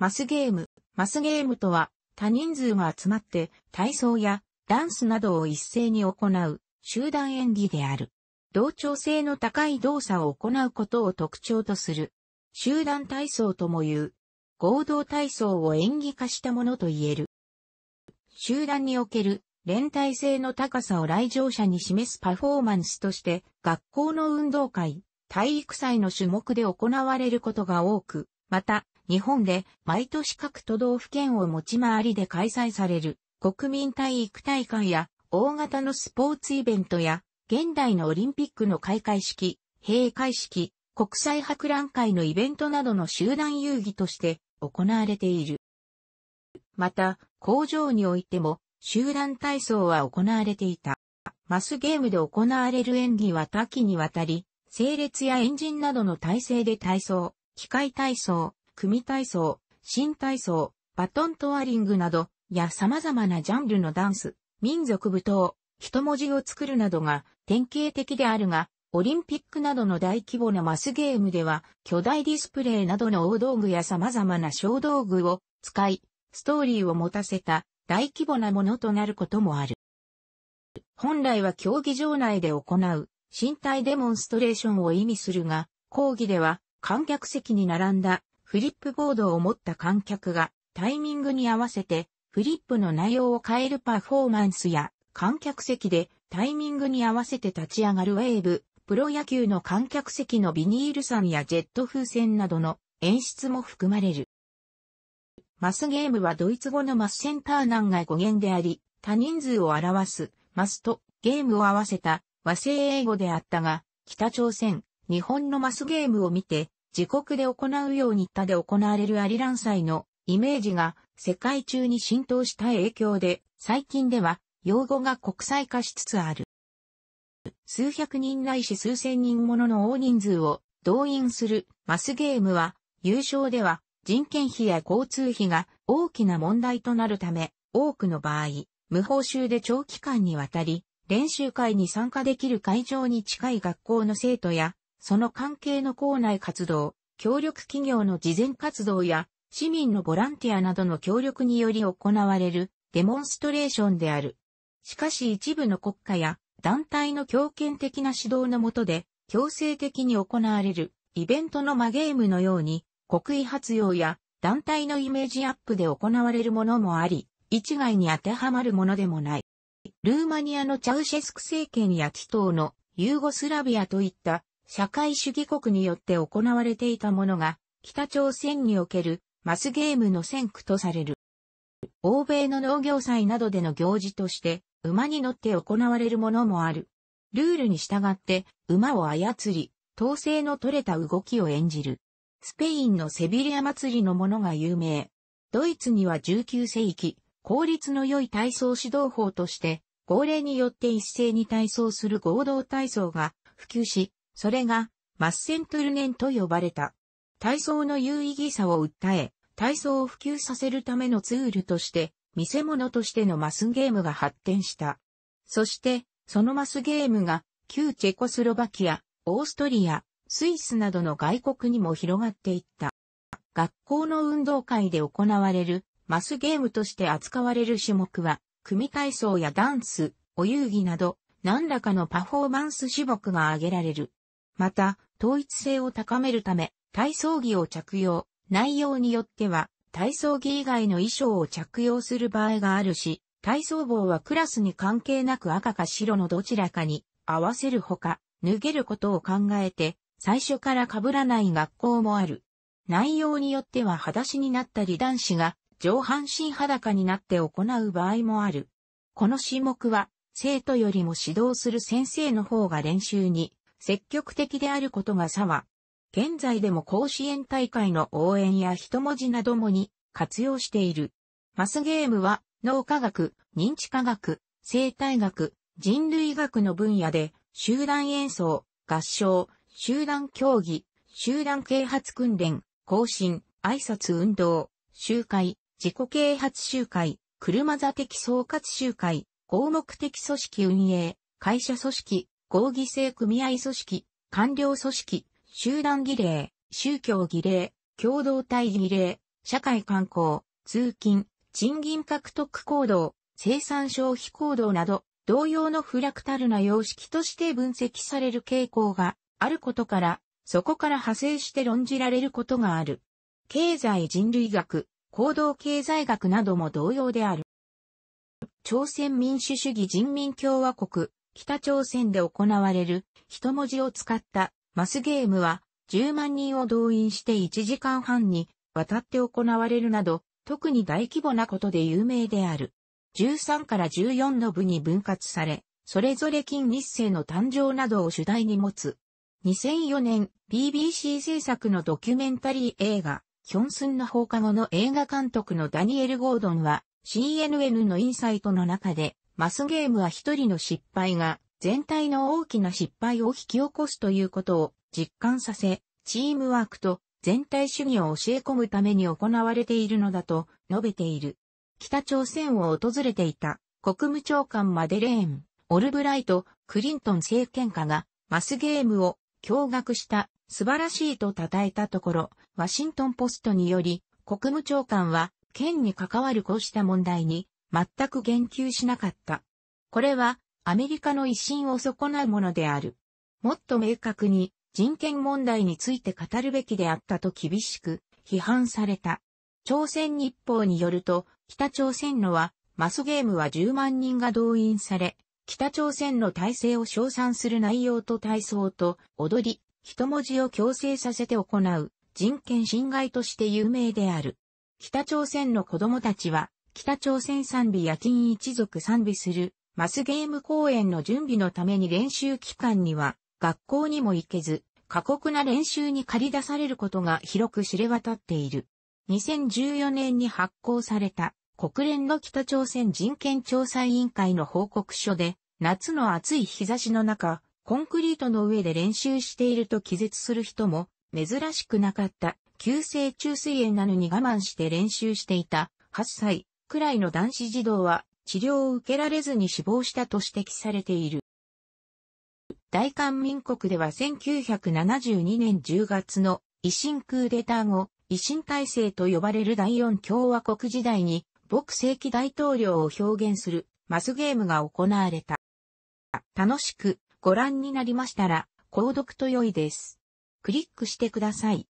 マスゲーム。マスゲームとは、多人数が集まって体操やダンスなどを一斉に行う集団演技である。同調性の高い動作を行うことを特徴とする。集団体操とも言う。合同体操を演技化したものと言える。集団における連帯性の高さを来場者に示すパフォーマンスとして学校の運動会、体育祭の種目で行われることが多く、また日本で毎年各都道府県を持ち回りで開催される国民体育大会や大型のスポーツイベントや現代のオリンピックの開会式、閉会式、国際博覧会のイベントなどの集団遊戯として行われている。また、工場においても集団体操は行われていた。マスゲームで行われる演技は多岐にわたり、整列やエンジンなどの体制で体操、機械体操、組体操、新体操、バトントワリングなど、や様々なジャンルのダンス、民族舞踏、一文字を作るなどが典型的であるが、オリンピックなどの大規模なマスゲームでは、巨大ディスプレイなどの大道具や様々な小道具を使い、ストーリーを持たせた大規模なものとなることもある。本来は競技場内で行う身体デモンストレーションを意味するが、講義では観客席に並んだフリップボードを持った観客がタイミングに合わせてフリップの内容を変えるパフォーマンスや観客席でタイミングに合わせて立ち上がるウェーブ、プロ野球の観客席のビニールさんやジェット風船などの演出も含まれる。マスゲームはドイツ語のマスセンター難が語源であり、多人数を表すマスとゲームを合わせた和製英語であったが、北朝鮮、日本のマスゲームを見て、自国で行うように他で行われるアリラン祭のイメージが世界中に浸透した影響で、最近では用語が国際化しつつある。数百人ないし数千人ものの大人数を動員するマスゲームは、優勝では人件費や交通費が大きな問題となるため、多くの場合、無報酬で長期間にわたり、練習会に参加できる会場に近い学校の生徒やその関係の校内活動、協力企業の事前活動や、市民のボランティアなどの協力により行われるデモンストレーションである。しかし一部の国家や団体の強権的な指導の下で強制的に行われるイベントの魔ゲームのように国威発揚や団体のイメージアップで行われるものもあり、一概に当てはまるものでもない。ルーマニアのチャウシェスク政権やティトーのユーゴスラビアといった社会主義国によって行われていたものが、北朝鮮におけるマスゲームの先駆とされる。欧米の農業祭などでの行事として、馬に乗って行われるものもある。ルールに従って馬を操り、統制の取れた動きを演じる。スペインのセビリア祭りのものが有名。ドイツには19世紀、効率の良い体操指導法として、号令によって一斉に体操する合同体操が普及し、それが、マッセントルネンと呼ばれた。体操の有意義さを訴え、体操を普及させるためのツールとして、見せ物としてのマスゲームが発展した。そして、そのマスゲームが、旧チェコスロバキア、オーストリア、スイスなどの外国にも広がっていった。学校の運動会で行われる、マスゲームとして扱われる種目は、組体操やダンス、お遊戯など、何らかのパフォーマンス種目が挙げられる。また、統一性を高めるため、体操着を着用、内容によっては、体操着以外の衣装を着用する場合があるし、体操帽はクラスに関係なく赤か白のどちらかに合わせるほか、脱げることを考えて、最初から被らない学校もある。内容によっては裸足になったり男子が上半身裸になって行う場合もある。この種目は生徒よりも指導する先生の方が練習に積極的であることが沢。現在でも甲子園大会の応援や一文字などもに活用している。マスゲームは脳科学、認知科学、生態学、人類学の分野で集団演奏、合唱、集団競技、集団啓発訓練、更新、挨拶運動、集会、自己啓発集会、車座的総括集会、項目的組織運営、会社組織、合議制組合組織、官僚組織、集団儀礼、宗教儀礼、共同体儀礼、社会観光、通勤、賃金獲得行動、生産消費行動など、同様のフラクタルな様式として分析される傾向があることから、そこから派生して論じられることがある。経済人類学、行動経済学なども同様である。朝鮮民主主義人民共和国、北朝鮮で行われる一文字を使ったマスゲームは10万人を動員して1時間半にわたって行われるなど、特に大規模なことで有名である。13から14の部に分割され、それぞれ金日成の誕生などを主題に持つ。2004年、BBC 制作のドキュメンタリー映画、ヒョンスンの放課後の映画監督のダニエル・ゴードンは、CNN のインサイトの中で、マスゲームは一人の失敗が全体の大きな失敗を引き起こすということを実感させ、チームワークと全体主義を教え込むために行われているのだと述べている。北朝鮮を訪れていた国務長官マデレーン、オルブライト、クリントン政権下がマスゲームを驚愕した素晴らしいと称えたところ、ワシントンポストにより国務長官は県に関わるこうした問題に全く言及しなかった。これはアメリカの威信を損なうものである。もっと明確に人権問題について語るべきであったと厳しく批判された。朝鮮日報によると、北朝鮮のは、マスゲームは10万人が動員され、北朝鮮の体制を称賛する内容と体操と踊り、一文字を強制させて行う人権侵害として有名である。北朝鮮の子供たちは北朝鮮賛美や金一族賛美する、マスゲーム公演の準備のために練習期間には、学校にも行けず、過酷な練習に駆り出されることが広く知れ渡っている。2014年に発行された国連の北朝鮮人権調査委員会の報告書で、夏の暑い日差しの中、コンクリートの上で練習していると気絶する人も珍しくなかった。急性虫垂炎なのに我慢して練習していた8歳くらいの男子児童は治療を受けられずに死亡したと指摘されている。大韓民国では1972年10月の維新クーデター後、維新体制と呼ばれる第4共和国時代に、牧世紀大統領を表現するマスゲームが行われた。楽しくご覧になりましたら、購読と良いです。クリックしてください。